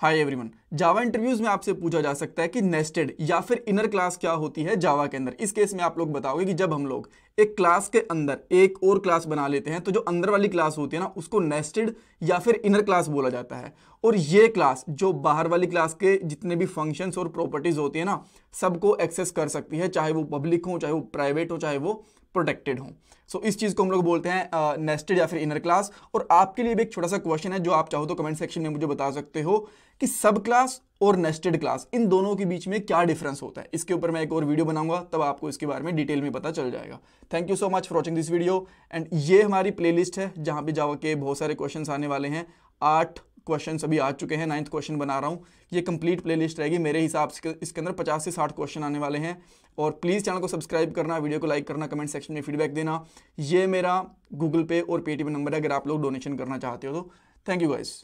hi everyone जावा interviews में आपसे पूछा जा सकता है कि नेस्टेड या फिर इनर क्लास क्या होती है जावा के अंदर इस केस में आप लोग बताओगे कि जब हम लोग एक क्लास के अंदर एक और क्लास बना लेते हैं तो जो अंदर वाली क्लास होती है ना उसको नेस्टेड या फिर इनर क्लास बोला जाता है और ये क्लास जो बाहर वाली क्लास के जितने भी फंक्शंस और प्रॉपर्टीज़ होती है ना सबको एक्सेस कर सकती है चाहे वो पब्लिक हो चाहे वो प्राइवेट हो चाहे वो प्रोटेक्टेड हो सो so, इस चीज़ को हम लोग बोलते हैं नेस्टेड या फिर इनर क्लास और आपके लिए भी एक छोटा सा क्वेश्चन है जो आप चाहो तो कमेंट सेक्शन में मुझे बता सकते हो कि सब क्लास और नेस्टेड क्लास इन दोनों के बीच में क्या डिफरेंस होता है इसके ऊपर मैं एक और वीडियो बनाऊंगा तब आपको इसके बारे में डिटेल में पता चल जाएगा thank you so much for watching this video and ये हमारी प्लेलिस्ट है जहां पर जाओ के बहुत सारे क्वेश्चन आने वाले हैं आठ क्वेश्चन अभी आ चुके हैं नाइन्थ क्वेश्चन बना रहा हूँ ये कंप्लीट प्लेलिस्ट रहेगी मेरे हिसाब से इसके अंदर पचास से साठ क्वेश्चन आने वाले हैं और प्लीज़ चैनल को सब्सक्राइब करना वीडियो को लाइक करना कमेंट सेक्शन में फीडबैक देना ये मेरा गूगल पे और पेटीएम नंबर है अगर आप लोग डोनेशन करना चाहते हो तो थैंक यू गाइज़